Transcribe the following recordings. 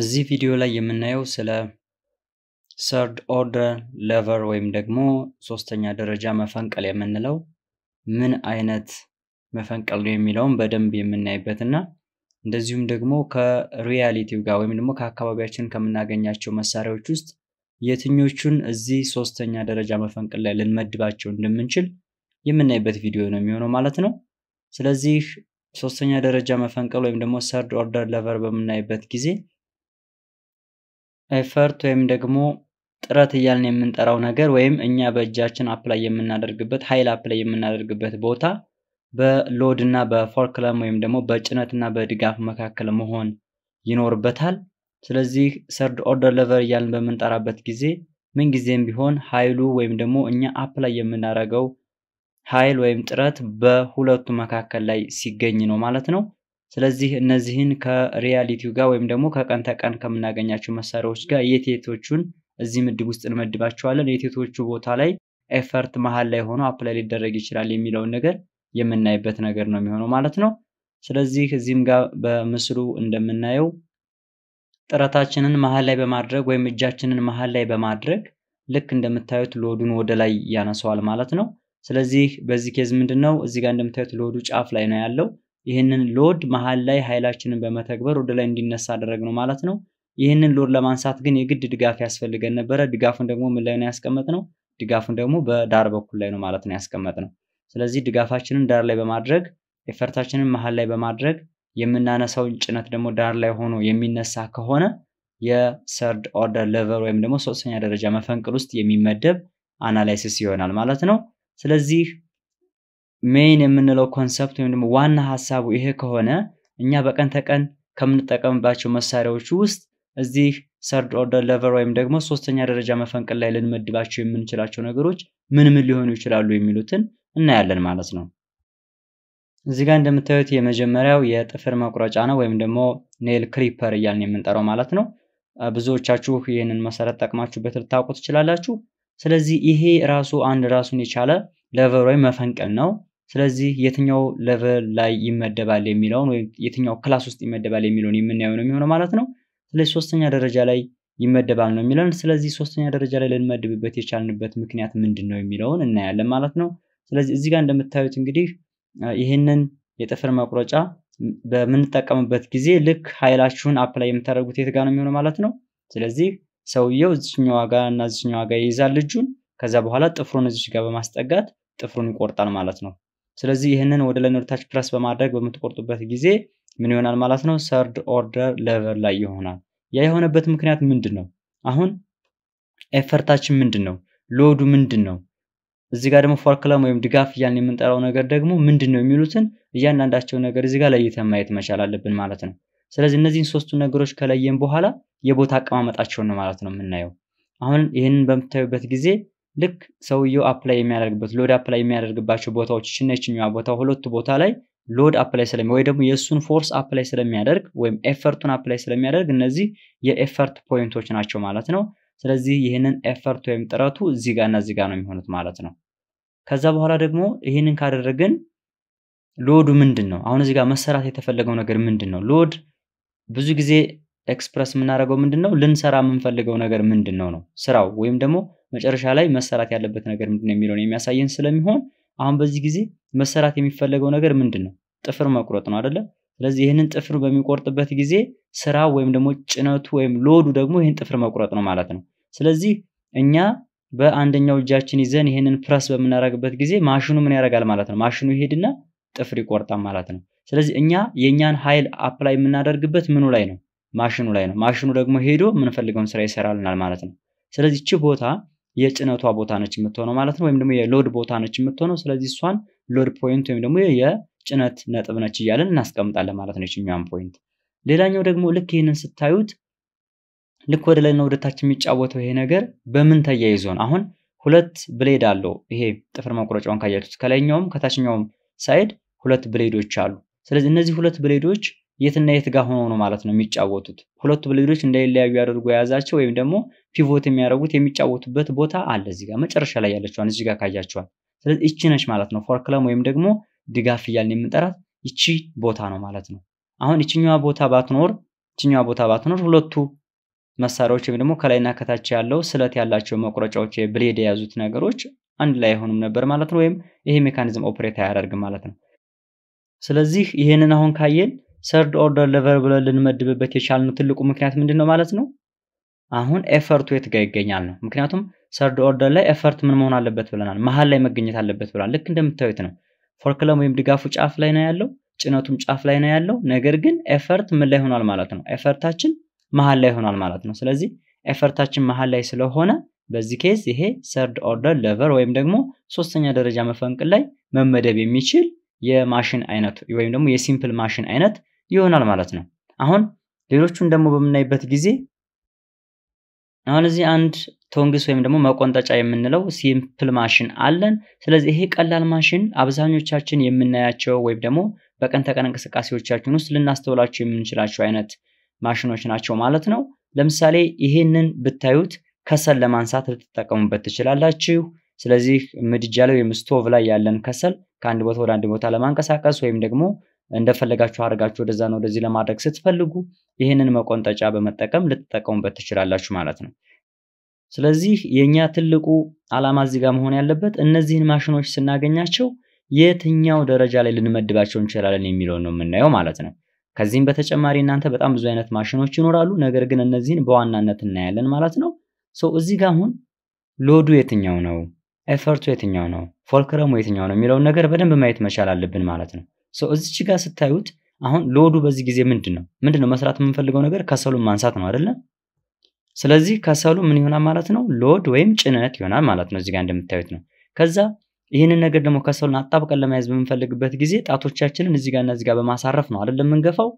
እዚህ ቪዲዮ ላይ የምናየው ስለ ሰርድ ኦርደር ለቨር ወይም ደግሞ ሶስተኛ ደረጃ መፈንቀል የምንለው ምን አይነት መፈንቀል ነው የሚለውን በደንብ የምናይበት እና እንደዚሁም ደግሞ ከሪያሊቲው ጋር ወይም ደግሞ ከአካባቢያችን ከምናገኛቸው መሳሪያዎች ውስጥ የትኞቹን እዚህ ሶስተኛ ደረጃ መፈንቅል ላይ ልንመድባቸው እንደምንችል የምናይበት ቪዲዮ ነው የሚሆነው ማለት ነው። ስለዚህ ሶስተኛ ደረጃ መፈንቀል ወይም ደግሞ ሰርድ ኦርደር ለቨር በምናይበት ጊዜ ኤፈርት ወይም ደግሞ ጥረት እያልን የምንጠራው ነገር ወይም እኛ በእጃችን አፕላይ የምናደርግበት ኃይል አፕላይ የምናደርግበት ቦታ በሎድ እና በፎርክለም ወይም ደግሞ በጭነት እና በድጋፍ መካከል መሆን ይኖርበታል። ስለዚህ ሰርድ ኦርደር ሌቨል እያልን በምንጠራበት ጊዜ ምንጊዜም ቢሆን ኃይሉ ወይም ደግሞ እኛ አፕላይ የምናደርገው ኃይል ወይም ጥረት በሁለቱ መካከል ላይ ሲገኝ ነው ማለት ነው። ስለዚህ እነዚህን ከሪያሊቲው ጋር ወይም ደግሞ ከቀን ተቀን ከምናገኛቸው መሳሪያዎች ጋር የቴቶቹን እዚህ ምድብ ውስጥ እንመድባቸዋለን። የቴቶቹ ቦታ ላይ ኤፈርት መሀል ላይ ሆኖ አፕላይ ሊደረግ ይችላል የሚለውን ነገር የምናይበት ነገር ነው የሚሆነው ማለት ነው። ስለዚህ እዚህም ጋር በምስሉ እንደምናየው ጥረታችንን መሀል ላይ በማድረግ ወይም እጃችንን መሀል ላይ በማድረግ ልክ እንደምታዩት ሎዱን ወደ ላይ ያነሰዋል ማለት ነው። ስለዚህ በዚህ ኬዝ ምንድን ነው እዚህ ጋር እንደምታዩት ሎዱ ጫፍ ላይ ነው ያለው። ይህንን ሎድ መሀል ላይ ኃይላችንን በመተግበር ወደ ላይ እንዲነሳ አደረግ ነው ማለት ነው። ይህንን ሎድ ለማንሳት ግን የግድ ድጋፍ ያስፈልገን ነበረ። ድጋፉን ደግሞ ምን ላይ ነው ያስቀመጥ ነው? ድጋፉን ደግሞ በዳር በኩል ላይ ነው ማለት ነው ያስቀመጥ ነው። ስለዚህ ድጋፋችንን ዳር ላይ በማድረግ ኤፈርታችንን መሀል ላይ በማድረግ የምናነሳውን ጭነት ደግሞ ዳር ላይ ሆኖ የሚነሳ ከሆነ የሰርድ ኦርደር ሌቨል ወይም ደግሞ ሶስተኛ ደረጃ መፈንቅል ውስጥ የሚመደብ አናላይሲስ ይሆናል ማለት ነው። ስለዚህ ሜይን የምንለው ኮንሰፕት ወይም ደግሞ ዋና ሀሳቡ ይሄ ከሆነ እኛ በቀን ተቀን ከምንጠቀምባቸው መሳሪያዎች ውስጥ እዚህ ሰርድ ኦርደር ለቨር ወይም ደግሞ ሶስተኛ ደረጃ መፈንቅል ላይ ልንመድባቸው የምንችላቸው ነገሮች ምን ምን ሊሆኑ ይችላሉ የሚሉትን እናያለን ማለት ነው። እዚህ ጋር እንደምታዩት የመጀመሪያው የጥፍር መቁረጫ ነው ወይም ደግሞ ኔል ክሪፐር እያልን የምንጠራው ማለት ነው። ብዙዎቻችሁ ይህንን መሰረት ጠቅማችሁበት ልታውቁ ትችላላችሁ። ስለዚህ ይሄ ራሱ አንድ ራሱን የቻለ ሌቨል ወይም መፈንቅል ነው። ስለዚህ የትኛው ሌቨል ላይ ይመደባል የሚለውን ወይም የትኛው ክላስ ውስጥ ይመደባል የሚለውን የምናየው ነው የሚሆነው ማለት ነው። ስለዚህ ሶስተኛ ደረጃ ላይ ይመደባል ነው የሚለን። ስለዚህ ሶስተኛ ደረጃ ላይ ልንመድብበት የቻልንበት ምክንያት ምንድን ነው የሚለውን እናያለን ማለት ነው። ስለዚህ እዚህ ጋር እንደምታዩት እንግዲህ ይህንን የጥፍር መቁረጫ በምንጠቀምበት ጊዜ ልክ ኃይላችሁን አፕ ላይ የምታደርጉት የት ጋ ነው የሚሆነው ማለት ነው። ስለዚህ ሰውየው እዚችኛዋ ጋር እና እዚችኛዋ ጋር ይይዛል ልጁን። ከዛ በኋላ ጥፍሩን እዚች ጋር በማስጠጋት ጥፍሩን ይቆርጣል ማለት ነው። ስለዚህ ይህንን ወደ ላይ ታች ፕረስ በማድረግ በምትቆርጡበት ጊዜ ምን ይሆናል ማለት ነው? ሰርድ ኦርደር ሌቨል ላይ ይሆናል። ያ የሆነበት ምክንያት ምንድን ነው? አሁን ኤፈርታችን ምንድን ነው? ሎዱ ምንድን ነው? እዚህ ጋር ደግሞ ፎርክለም ወይም ድጋፍ እያልን የምንጠራው ነገር ደግሞ ምንድን ነው የሚሉትን እያንዳንዳቸው ነገር እዚህ ጋር ለይተን ማየት መቻል አለብን ማለት ነው። ስለዚህ እነዚህን ሶስቱን ነገሮች ከለየን በኋላ የቦታ አቀማመጣቸውን ነው ማለት ነው የምናየው። አሁን ይህንን በምታዩበት ጊዜ ልክ ሰውየው አፕላይ የሚያደርግበት ሎድ አፕላይ የሚያደርግባቸው ቦታዎች ችነችኛ ቦታ ሁለቱ ቦታ ላይ ሎድ አፕላይ ስለሚ ወይ ደግሞ የእሱን ፎርስ አፕላይ ስለሚያደርግ ወይም ኤፈርቱን አፕላይ ስለሚያደርግ እነዚህ የኤፈርት ፖይንቶች ናቸው ማለት ነው። ስለዚህ ይህንን ኤፈርት ወይም ጥረቱ እዚህ ጋር እና እዚህ ጋር ነው የሚሆኑት ማለት ነው። ከዛ በኋላ ደግሞ ይህንን ካደረግን ሎዱ ምንድን ነው? አሁን እዚህ ጋር መሰራት የተፈለገው ነገር ምንድን ነው? ሎድ ብዙ ጊዜ ኤክስፕረስ የምናደርገው ምንድን ነው? ልንሰራ የምንፈልገው ነገር ምንድን ነው ነው ስራው ወይም ደግሞ መጨረሻ ላይ መሰራት ያለበት ነገር ምንድን ነው የሚለውን የሚያሳየን ስለሚሆን አሁን በዚህ ጊዜ መሰራት የሚፈለገው ነገር ምንድን ነው? ጥፍር መቁረጥ ነው አደለም። ስለዚህ ይህንን ጥፍር በሚቆርጥበት ጊዜ ስራ ወይም ደግሞ ጭነቱ ወይም ሎዱ ደግሞ ይህን ጥፍር መቁረጥ ነው ማለት ነው። ስለዚህ እኛ በአንደኛው እጃችን ይዘን ይህንን ፕረስ በምናደርግበት ጊዜ ማሽኑ ምን ያደርጋል ማለት ነው? ማሽኑ ይሄድና ጥፍር ይቆርጣል ማለት ነው። ስለዚህ እኛ የእኛን ኃይል አፕላይ የምናደርግበት ምኑ ላይ ነው? ማሽኑ ላይ ነው። ማሽኑ ደግሞ ሄዶ የምንፈልገውን ስራ ይሰራልናል ማለት ነው። ስለዚህ እቺ ቦታ የጭነቷ ቦታ ነች የምትሆነው ማለት ነው። ወይም ደግሞ የሎድ ቦታ ነች የምትሆነው። ስለዚህ እሷን ሎድ ፖይንት ወይም ደግሞ የጭነት ነጥብ ነች እያለን እናስቀምጣለን ማለት ነው የችኛዋን ፖይንት። ሌላኛው ደግሞ ልክ ይህንን ስታዩት ልክ ወደ ላይና ወደ ታች የሚጫወተው ይሄ ነገር በምን ተያይዞ ነው? አሁን ሁለት ብሌድ አለው ይሄ ጥፍር መቁረጫውን ካያችሁት ከላይኛውም ከታችኛውም ሳይድ ሁለት ብሌዶች አሉ። ስለዚህ እነዚህ ሁለት ብሌዶች የትና የት ጋር ሆኖ ነው ማለት ነው የሚጫወቱት። ሁለቱ ብልግዶች እንዳይለያዩ ያደርጉ የያዛቸው ወይም ደግሞ ፒቮት የሚያደርጉት የሚጫወቱበት ቦታ አለ እዚህ ጋር መጨረሻ ላይ ያለችዋን እዚህ ጋር ካያቸዋል። ስለዚህ እቺ ነች ማለት ነው ፎርክለም ወይም ደግሞ ድጋፍ እያልን የምንጠራት ይቺ ቦታ ነው ማለት ነው። አሁን እችኛዋ ቦታ ባትኖር እችኛዋ ቦታ ባትኖር ሁለቱ መሳሪያዎች ወይም ደግሞ ከላይና ከታች ያለው ስለት ያላቸው መቁረጫዎች ብሌድ የያዙት ነገሮች አንድ ላይ አይሆኑም ነበር ማለት ነው። ወይም ይሄ ሜካኒዝም ኦፕሬት አያደርግም ማለት ነው። ስለዚህ ይህንን አሁን ካየን ሰርድ ኦርደር ሌቨል ብለን ልንመድብበት የቻልን ትልቁ ምክንያት ምንድን ነው ማለት ነው? አሁን ኤፈርቱ የት ጋር ይገኛል ነው። ምክንያቱም ሰርድ ኦርደር ላይ ኤፈርት ምን መሆን አለበት ብለናል፣ መሀል ላይ መገኘት አለበት ብለናል። ልክ እንደምታዩት ነው። ፎርክለም ወይም ድጋፉ ጫፍ ላይ ነው ያለው፣ ጭነቱም ጫፍ ላይ ነው ያለው። ነገር ግን ኤፈርት ምን ላይ ሆኗል ማለት ነው? ኤፈርታችን መሀል ላይ ሆኗል ማለት ነው። ስለዚህ ኤፈርታችን መሀል ላይ ስለሆነ በዚህ ኬዝ ይሄ ሰርድ ኦርደር ሌቨል ወይም ደግሞ ሶስተኛ ደረጃ መፈንቅል ላይ መመደብ የሚችል የማሽን አይነት ወይም ደግሞ የሲምፕል ማሽን አይነት ይሆናል ማለት ነው። አሁን ሌሎቹን ደግሞ በምናይበት ጊዜ አሁን እዚህ አንድ ቶንግስ ወይም ደግሞ መቆንጠጫ የምንለው ሲምፕል ማሽን አለን። ስለዚህ ይሄ ቀላል ማሽን አብዛኞቻችን የምናያቸው ወይም ደግሞ በቀን ተቀን እንቅስቃሴዎቻችን ውስጥ ልናስተውላቸው የምንችላቸው አይነት ማሽኖች ናቸው ማለት ነው። ለምሳሌ ይሄንን ብታዩት ከሰል ለማንሳት ልትጠቀሙበት ትችላላችሁ። ስለዚህ ምድጃ ላይ ወይም ስቶቭ ላይ ያለን ከሰል ከአንድ ቦታ ወደ አንድ ቦታ ለማንቀሳቀስ ወይም ደግሞ እንደፈለጋችሁ አድርጋችሁ ወደዛ ነው ወደዚህ ለማድረግ ስትፈልጉ ይህንን መቆንጠጫ በመጠቀም ልትጠቀሙበት ትችላላችሁ ማለት ነው። ስለዚህ የኛ ትልቁ ዓላማ እዚህ ጋር መሆን ያለበት እነዚህን ማሽኖች ስናገኛቸው የትኛው ደረጃ ላይ ልንመድባቸው እንችላለን የሚለውን ነው የምናየው ማለት ነው። ከዚህም በተጨማሪ እናንተ በጣም ብዙ አይነት ማሽኖች ይኖራሉ፣ ነገር ግን እነዚህን በዋናነት እናያለን ማለት ነው። ሰው እዚህ ጋር አሁን ሎዱ የትኛው ነው ኤፈርቱ የትኛው ነው፣ ፎልክረሙ የትኛው ነው የሚለውን ነገር በደንብ ማየት መቻል አለብን ማለት ነው። እዚች ጋር ስታዩት አሁን ሎዱ በዚህ ጊዜ ምንድን ነው ምንድን ነው መስራት የምንፈልገው ነገር ከሰሉን ማንሳት ነው አይደለ? ስለዚህ ከሰሉ ምን ይሆናል ማለት ነው ሎድ ወይም ጭነት ይሆናል ማለት ነው። እዚጋ እንደምታዩት ነው። ከዛ ይህንን ነገር ደግሞ ከሰሉን አጣብቀን ለመያዝ በምንፈልግበት ጊዜ ጣቶቻችንን እዚጋ እና እዚጋ በማሳረፍ ነው አደለ የምንገፋው።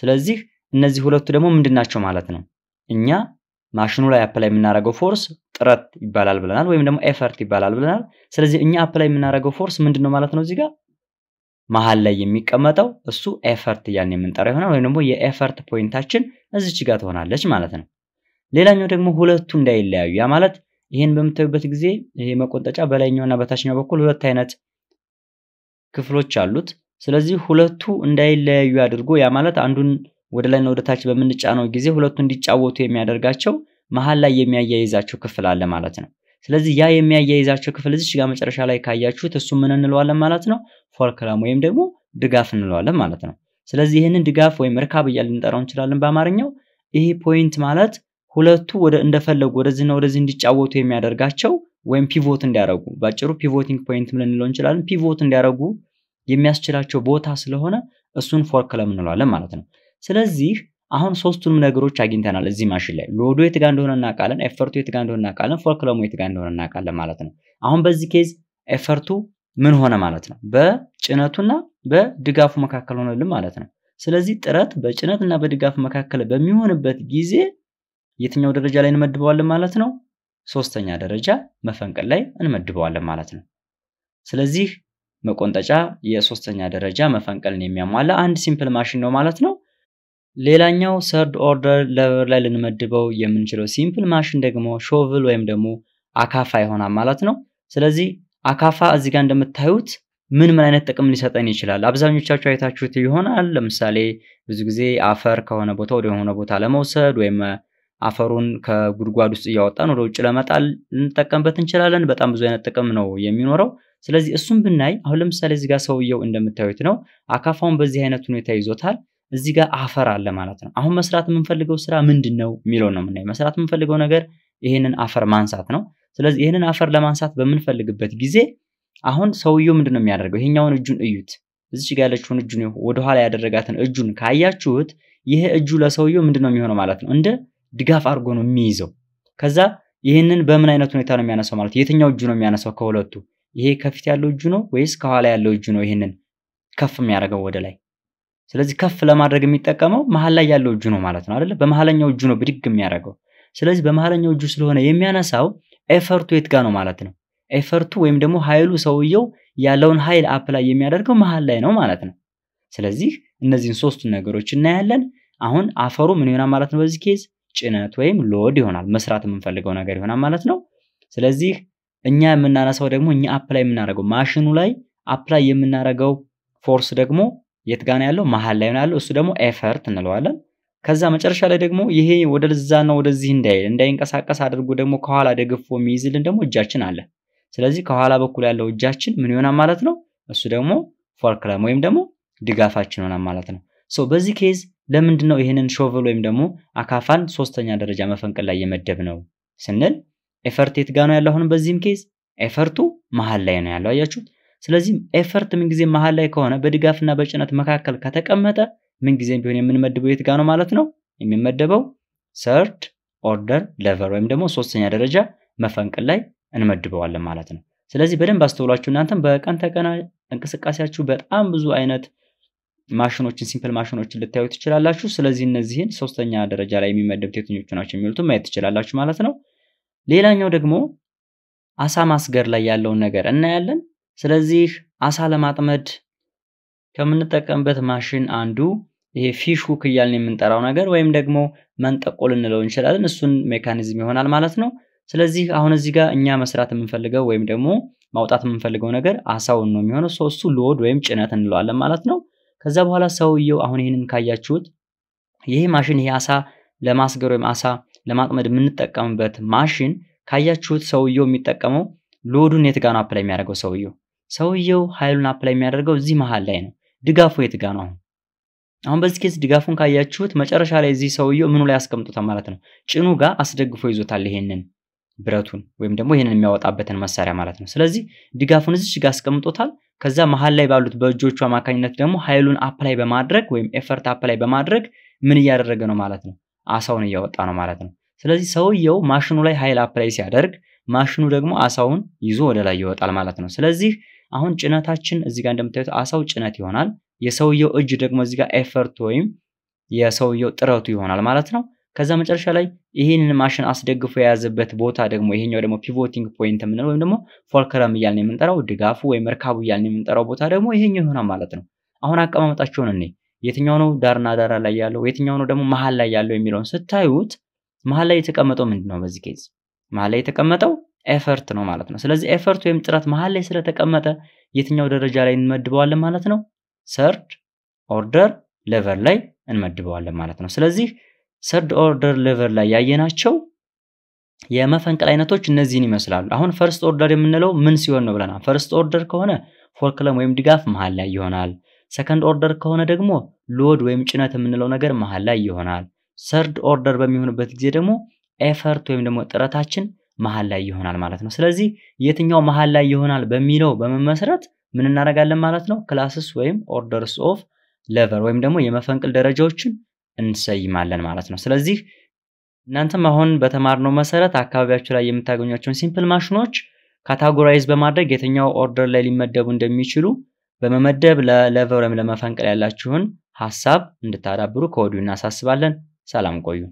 ስለዚህ እነዚህ ሁለቱ ደግሞ ምንድናቸው ማለት ነው እኛ ማሽኑ ላይ አፕላይ የምናደርገው ፎርስ ጥረት ይባላል ብለናል፣ ወይም ደግሞ ኤፈርት ይባላል ብለናል። ስለዚህ እኛ አፕላይ የምናደርገው ፎርስ ምንድን ነው ማለት ነው እዚህ ጋር መሀል ላይ የሚቀመጠው እሱ ኤፈርት እያልን የምንጠራ ይሆናል፣ ወይም ደግሞ የኤፈርት ፖይንታችን እዚች ጋር ትሆናለች ማለት ነው። ሌላኛው ደግሞ ሁለቱ እንዳይለያዩ፣ ያ ማለት ይህን በምታዩበት ጊዜ ይሄ መቆንጠጫ በላይኛውና በታችኛው በኩል ሁለት አይነት ክፍሎች አሉት። ስለዚህ ሁለቱ እንዳይለያዩ አድርጎ ያ ማለት አንዱን ወደ ላይና ወደ ታች በምንጫነው ጊዜ ሁለቱ እንዲጫወቱ የሚያደርጋቸው መሀል ላይ የሚያያይዛቸው ክፍል አለ ማለት ነው። ስለዚህ ያ የሚያያይዛቸው ክፍል እዚች ጋር መጨረሻ ላይ ካያችሁት እሱ ምን እንለዋለን ማለት ነው? ፎልክለም ወይም ደግሞ ድጋፍ እንለዋለን ማለት ነው። ስለዚህ ይህንን ድጋፍ ወይም ርካብ እያልን ልንጠራው እንችላለን በአማርኛው። ይሄ ፖይንት ማለት ሁለቱ ወደ እንደፈለጉ ወደዚህና ወደዚህ እንዲጫወቱ የሚያደርጋቸው ወይም ፒቮት እንዲያደርጉ ባጭሩ ፒቮቲንግ ፖይንት ልንለው እንችላለን። ፒቮት እንዲያደርጉ የሚያስችላቸው ቦታ ስለሆነ እሱን ፎልክለም እንለዋለን ማለት ነው። ስለዚህ አሁን ሶስቱንም ነገሮች አግኝተናል እዚህ ማሽን ላይ ሎዶ የት ጋር እንደሆነ እናውቃለን፣ ኤፈርቱ የት ጋር እንደሆነ እናውቃለን፣ ፎርክለሙ የት ጋር እንደሆነ እናውቃለን ማለት ነው። አሁን በዚህ ኬዝ ኤፈርቱ ምን ሆነ ማለት ነው? በጭነቱና በድጋፉ መካከል ሆነልን ማለት ነው። ስለዚህ ጥረት በጭነትና በድጋፍ መካከል በሚሆንበት ጊዜ የትኛው ደረጃ ላይ እንመድበዋለን ማለት ነው? ሶስተኛ ደረጃ መፈንቅል ላይ እንመድበዋለን ማለት ነው። ስለዚህ መቆንጠጫ የሶስተኛ ደረጃ መፈንቅልን የሚያሟላ አንድ ሲምፕል ማሽን ነው ማለት ነው። ሌላኛው ሰርድ ኦርደር ሌቨል ላይ ልንመድበው የምንችለው ሲምፕል ማሽን ደግሞ ሾቭል ወይም ደግሞ አካፋ ይሆናል ማለት ነው። ስለዚህ አካፋ እዚህ ጋር እንደምታዩት ምን ምን አይነት ጥቅም ሊሰጠን ይችላል? አብዛኞቻችሁ አይታችሁት ይሆናል። ለምሳሌ ብዙ ጊዜ አፈር ከሆነ ቦታ ወደ ሆነ ቦታ ለመውሰድ ወይም አፈሩን ከጉድጓድ ውስጥ እያወጣን ወደ ውጭ ለመጣል ልንጠቀምበት እንችላለን። በጣም ብዙ አይነት ጥቅም ነው የሚኖረው። ስለዚህ እሱም ብናይ አሁን ለምሳሌ እዚህ ጋር ሰውየው እንደምታዩት ነው። አካፋውን በዚህ አይነት ሁኔታ ይዞታል። እዚህ ጋር አፈር አለ ማለት ነው። አሁን መስራት የምንፈልገው ስራ ምንድን ነው የሚለው ነው የምናየው። መስራት የምንፈልገው ነገር ይህንን አፈር ማንሳት ነው። ስለዚህ ይህንን አፈር ለማንሳት በምንፈልግበት ጊዜ አሁን ሰውየው ምንድን ነው የሚያደርገው? ይሄኛውን እጁን እዩት። እዚች ጋ ያለችውን እጁን ወደኋላ ያደረጋትን እጁን ካያችሁት ይሄ እጁ ለሰውየው ምንድን ነው የሚሆነው ማለት ነው። እንደ ድጋፍ አድርጎ ነው የሚይዘው። ከዛ ይህንን በምን አይነት ሁኔታ ነው የሚያነሳው ማለት የትኛው እጁ ነው የሚያነሳው ከሁለቱ? ይሄ ከፊት ያለው እጁ ነው ወይስ ከኋላ ያለው እጁ ነው? ይህንን ከፍ የሚያደርገው ወደ ላይ ስለዚህ ከፍ ለማድረግ የሚጠቀመው መሀል ላይ ያለው እጁ ነው ማለት ነው አይደለ? በመሀለኛው እጁ ነው ብድግ የሚያደርገው። ስለዚህ በመሀለኛው እጁ ስለሆነ የሚያነሳው ኤፈርቱ የት ጋ ነው ማለት ነው። ኤፈርቱ ወይም ደግሞ ኃይሉ ሰውየው ያለውን ኃይል አፕ ላይ የሚያደርገው መሀል ላይ ነው ማለት ነው። ስለዚህ እነዚህን ሶስቱን ነገሮች እናያለን። አሁን አፈሩ ምን ይሆናል ማለት ነው? በዚህ ኬዝ ጭነት ወይም ሎድ ይሆናል። መስራት የምንፈልገው ነገር ይሆናል ማለት ነው። ስለዚህ እኛ የምናነሳው ደግሞ እኛ አፕ ላይ የምናደርገው ማሽኑ ላይ አፕላይ የምናደርገው ፎርስ ደግሞ የት ጋር ነው ያለው? መሀል ላይ ነው ያለው። እሱ ደግሞ ኤፈርት እንለዋለን። ከዛ መጨረሻ ላይ ደግሞ ይሄ ወደ ነው ወደዚህ እንዳይል እንዳይንቀሳቀስ አድርጎ ደግሞ ከኋላ ደግፎ የሚይዝልን ደግሞ እጃችን አለ። ስለዚህ ከኋላ በኩል ያለው እጃችን ምን ይሆናል ማለት ነው? እሱ ደግሞ ፎርክለም ወይም ደግሞ ድጋፋችን ይሆናል ማለት ነው። ሶ በዚህ ኬዝ ለምንድን ነው ይህንን ሾቨል ወይም ደግሞ አካፋን ሶስተኛ ደረጃ መፈንቅል ላይ የመደብ ነው ስንል ኤፈርት የት ጋ ነው ያለው? አሁን በዚህም ኬዝ ኤፈርቱ መሀል ላይ ነው ያለው። አያችሁት? ስለዚህም ኤፈርት ምንጊዜ መሀል ላይ ከሆነ በድጋፍና በጭነት መካከል ከተቀመጠ ምንጊዜም ቢሆን የምንመድበው የት ጋ ነው ማለት ነው የሚመደበው ሰርድ ኦርደር ሌቨል ወይም ደግሞ ሶስተኛ ደረጃ መፈንቅል ላይ እንመድበዋለን ማለት ነው። ስለዚህ በደንብ አስተውሏችሁ እናንተም በቀን ተቀና እንቅስቃሴያችሁ በጣም ብዙ አይነት ማሽኖችን ሲምፕል ማሽኖችን ልታዩ ትችላላችሁ። ስለዚህ እነዚህን ሶስተኛ ደረጃ ላይ የሚመደቡት የትኞቹ ናቸው የሚሉትን ማየት ትችላላችሁ ማለት ነው። ሌላኛው ደግሞ አሳ ማስገር ላይ ያለውን ነገር እናያለን። ስለዚህ አሳ ለማጥመድ ከምንጠቀምበት ማሽን አንዱ ይሄ ፊሽ ሁክ እያልን የምንጠራው ነገር ወይም ደግሞ መንጠቆ ልንለው እንችላለን። እሱን ሜካኒዝም ይሆናል ማለት ነው። ስለዚህ አሁን እዚህ ጋር እኛ መስራት የምንፈልገው ወይም ደግሞ ማውጣት የምንፈልገው ነገር አሳውን ነው የሚሆነው። ሰው እሱ ሎድ ወይም ጭነት እንለዋለን ማለት ነው። ከዛ በኋላ ሰውየው አሁን ይህንን ካያችሁት ይሄ ማሽን ይሄ አሳ ለማስገር ወይም አሳ ለማጥመድ የምንጠቀምበት ማሽን ካያችሁት ሰውየው የሚጠቀመው ሎዱን የት ጋር ነው አፕላይ የሚያደርገው ሰውየው ሰውየው ኃይሉን አፕላይ የሚያደርገው እዚህ መሀል ላይ ነው። ድጋፉ የት ጋ ነው አሁን? አሁን በዚህ ኬስ ድጋፉን ካያችሁት መጨረሻ ላይ እዚህ ሰውየው ምኑ ላይ አስቀምጦታል ማለት ነው። ጭኑ ጋር አስደግፎ ይዞታል ይሄንን ብረቱን ወይም ደግሞ ይህንን የሚያወጣበትን መሳሪያ ማለት ነው። ስለዚህ ድጋፉን እዚች ጋር አስቀምጦታል። ከዛ መሀል ላይ ባሉት በእጆቹ አማካኝነት ደግሞ ኃይሉን አፕላይ በማድረግ ወይም ኤፈርት አፕላይ በማድረግ ምን እያደረገ ነው ማለት ነው? አሳውን እያወጣ ነው ማለት ነው። ስለዚህ ሰውየው ማሽኑ ላይ ኃይል አፕላይ ሲያደርግ ማሽኑ ደግሞ አሳውን ይዞ ወደ ላይ ይወጣል ማለት ነው። ስለዚህ አሁን ጭነታችን እዚህ ጋር እንደምታዩት አሳው ጭነት ይሆናል። የሰውየው እጅ ደግሞ እዚህ ጋር ኤፈርት ወይም የሰውየው ጥረቱ ይሆናል ማለት ነው። ከዛ መጨረሻ ላይ ይህንን ማሽን አስደግፎ የያዘበት ቦታ ደግሞ ይሄኛው ደግሞ ፒቮቲንግ ፖይንት የምንለው ወይም ደግሞ ፎልከረም እያልን የምንጠራው ድጋፉ ወይም መርካቡ እያልን የምንጠራው ቦታ ደግሞ ይሄኛው ይሆናል ማለት ነው። አሁን አቀማመጣቸውን እኔ የትኛው ነው ዳርና ዳራ ላይ ያለው የትኛው ነው ደግሞ መሀል ላይ ያለው የሚለውን ስታዩት መሀል ላይ የተቀመጠው ምንድን ነው? በዚህ ኬዝ መሀል ላይ የተቀመጠው ኤፈርት ነው ማለት ነው። ስለዚህ ኤፈርት ወይም ጥረት መሀል ላይ ስለተቀመጠ የትኛው ደረጃ ላይ እንመድበዋለን ማለት ነው? ሰርድ ኦርደር ሌቨል ላይ እንመድበዋለን ማለት ነው። ስለዚህ ሰርድ ኦርደር ሌቨል ላይ ያየናቸው የመፈንቅል አይነቶች እነዚህን ይመስላሉ። አሁን ፈርስት ኦርደር የምንለው ምን ሲሆን ነው ብለናል? ፈርስት ኦርደር ከሆነ ፎርክለም ወይም ድጋፍ መሀል ላይ ይሆናል። ሰከንድ ኦርደር ከሆነ ደግሞ ሎድ ወይም ጭነት የምንለው ነገር መሀል ላይ ይሆናል። ሰርድ ኦርደር በሚሆንበት ጊዜ ደግሞ ኤፈርት ወይም ደግሞ ጥረታችን መሀል ላይ ይሆናል ማለት ነው። ስለዚህ የትኛው መሀል ላይ ይሆናል በሚለው በመመስረት ምን እናደርጋለን ማለት ነው? ክላስስ ወይም ኦርደርስ ኦፍ ሌቨል ወይም ደግሞ የመፈንቅል ደረጃዎችን እንሰይማለን ማለት ነው። ስለዚህ እናንተም አሁን በተማርነው መሰረት አካባቢያችሁ ላይ የምታገኟቸውን ሲምፕል ማሽኖች ካታጎራይዝ በማድረግ የትኛው ኦርደር ላይ ሊመደቡ እንደሚችሉ በመመደብ ለሌቨል ወይም ለመፈንቅል ያላችሁን ሀሳብ እንድታዳብሩ ከወዲሁ እናሳስባለን። ሰላም ቆዩ።